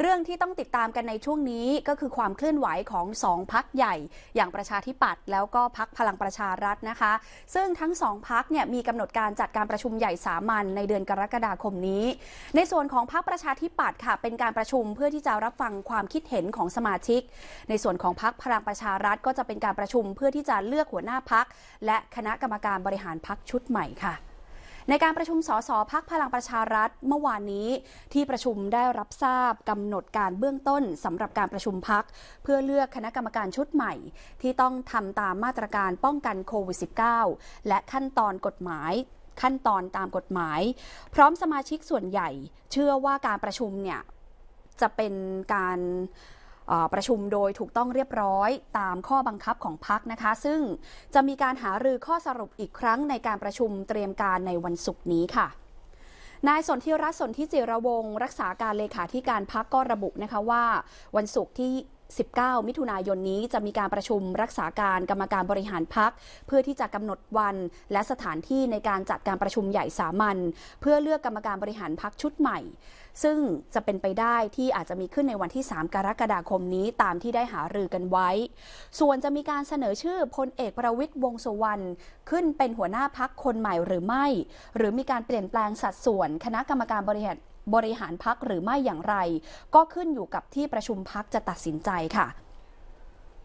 เรื่องที่ต้องติดตามกันในช่วงนี้ก็คือความเคลื่อนไหวของสองพักใหญ่ อย่างประชาธิปัตย์แล้วก็พักพลังประชารัฐนะคะ ซึ่งทั้งสองพักเนี่ยมีกำหนดการจัดการประชุมใหญ่สามัญในเดือนกรกฎาคมนี้ ในส่วนของพักประชาธิปัตย์ค่ะเป็นการประชุมเพื่อที่จะรับฟังความคิดเห็นของสมาชิก ในส่วนของพักพลังประชารัฐก็จะเป็นการประชุมเพื่อที่จะเลือกหัวหน้าพัก และคณะกรรมการบริหารพักชุดใหม่ค่ะในการประชุมสสพักพลังประชารัฐเมื่อวานนี้ที่ประชุมได้รับทราบกำหนดการเบื้องต้นสำหรับการประชุมพักเพื่อเลือกคณะกรรมการชุดใหม่ที่ต้องทำตามมาตรการป้องกันโควิด -19 และขั้นตอนกฎหมายขั้นตอนตามกฎหมาย พร้อมสมาชิกส่วนใหญ่เชื่อว่าการประชุมเนี่ยจะเป็นการประชุมโดยถูกต้องเรียบร้อยตามข้อบังคับของพักนะคะ ซึ่งจะมีการหารือข้อสรุปอีกครั้งในการประชุมเตรียมการในวันศุกร์นี้ค่ะ นายสนธิรัตน์สนธิจิรวงรักษาการเลขาธิการพักก็ระบุนะคะว่าวันศุกร์ที่19 มิถุนายนนี้จะมีการประชุมรักษาการกรรมการบริหารพัก เพื่อที่จะกำหนดวันและสถานที่ในการจัดการประชุมใหญ่สามัญเพื่อเลือกกรรมการบริหารพักชุดใหม่ ซึ่งจะเป็นไปได้ที่อาจจะมีขึ้นในวันที่ 3 กรกฎาคมนี้ตามที่ได้หารือกันไว้ ส่วนจะมีการเสนอชื่อพลเอกประวิทย์วงสุวรรณ ขึ้นเป็นหัวหน้าพักคนใหม่หรือไม่ หรือมีการเปลี่ยนแปลงสัดส่วน คณะกรรมการบริหารบริหารพักหรือไม่อย่างไร ก็ขึ้นอยู่กับที่ประชุมพักจะตัดสินใจค่ะ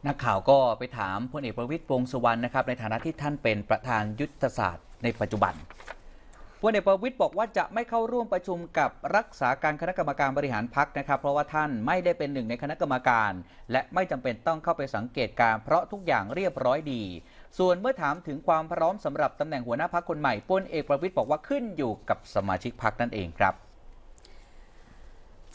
นักข่าวก็ไปถามพลเอกประวิตยวงสุวรรณนะครับในฐานะที่ท่านเป็นประธานยุทธศาสตร์ในปัจจุบัน พลเอกประวิตยบอกว่าจะไม่เข้าร่วมประชุมกับรักษาการคณะกรรมการบริหารพักนะครับ เพราะว่าท่านไม่ได้เป็นหนึ่งในคณะกรรมการ และไม่จำเป็นต้องเข้าไปสังเกตการ เพราะทุกอย่างเรียบร้อยดี ส่วนเมื่อถามถึงความพร้อมสำหรับตำแหน่งหัวหน้าพักคนใหม่พลเอกประวิตยบอกว่าขึ้นอยู่กับสมาชิกพักนั่นเองครับ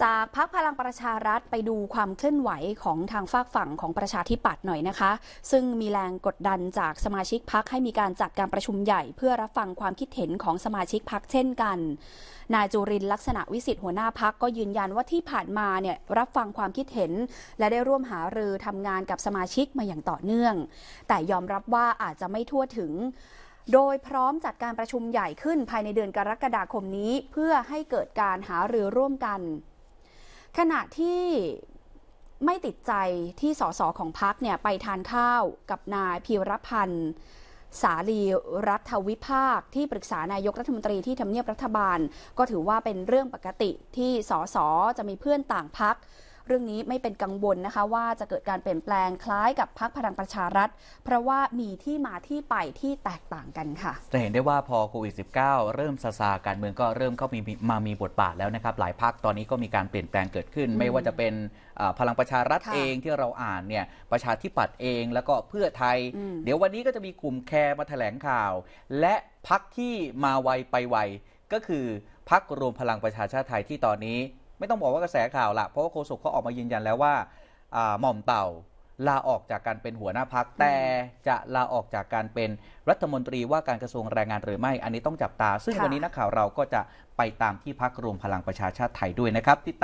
จากพักพลังประชารัฐไปดูความเคลื่อนไหวของทางฝากฝั่งของประชาธิปัตย์หน่อยนะคะ ซึ่งมีแรงกดดันจากสมาชิกพักให้มีการจัดการประชุมใหญ่ เพื่อรับฟังความคิดเห็นของสมาชิกพักเช่นกัน นายจุรินลักษณะวิสิทธิ์หัวหน้าพักก็ยืนยันว่าที่ผ่านมาเนี่ยรับฟังความคิดเห็น และได้ร่วมหารือทำงานกับสมาชิกมาอย่างต่อเนื่อง แต่ยอมรับว่าอาจจะไม่ทั่วถึง โดยพร้อมจัดการประชุมใหญ่ขึ้นภายในเดือนกรกฎาคมนี้เพื่อให้เกิดการหารือร่วมกันขณะที่ไม่ติดใจที่สสของพักเนี่ย ไปทานข้าวกับนายพิรพันธ์ สาลีรัฐวิภาค ที่ปรึกษานายกรัฐมนตรีที่ทำเนียบรัฐบาล ก็ถือว่าเป็นเรื่องปกติที่สสจะมีเพื่อนต่างพักรื่องนี้ไม่เป็นกังวลนะคะ ว่าจะเกิดการเปลี่ยนแปลงคล้ายกับพักพลังประชารัฐ เพราะว่ามีที่มาที่ไปที่แตกต่างกันค่ะจะเห็นได้ว่าพอโควิด -19 เริ่มซาซาการเมืองก็เริ่มเข้ามีมามีบทบาทแล้วนะครับหลายพักตอนนี้ก็มีการเปลี่ยนแปลงเกิดขึ้น ไม่ว่าจะเป็นพลังประชารัฐเองที่เราอ่านเนี่ยประชาธิปัตย์เองแล้วก็เพื่อไทย เดี๋ยววันนี้ก็จะมีกลุ่มแคร์ มาแถลงข่าว และพักที่มาไวไปไวก็คือพักรวมพลังประชาชาติไทยที่ตอนนี้ไม่ต้องบอกว่า กระแสข่าวละเพราะว่าโฆษกเขาออกมายืนยันแล้วว่าหม่อมเต่าลาออกจากการเป็นหัวหน้าพักแต่จะลาออกจากการเป็นรัฐมนตรีว่าการกระทรวงแรงงานหรือไม่ อันนี้ต้องจับตา ซึ่งวันนี้นักข่าวเราก็จะไปตามที่พักรวม พลังประชาชาติไทยด้วยนะครับติดตาม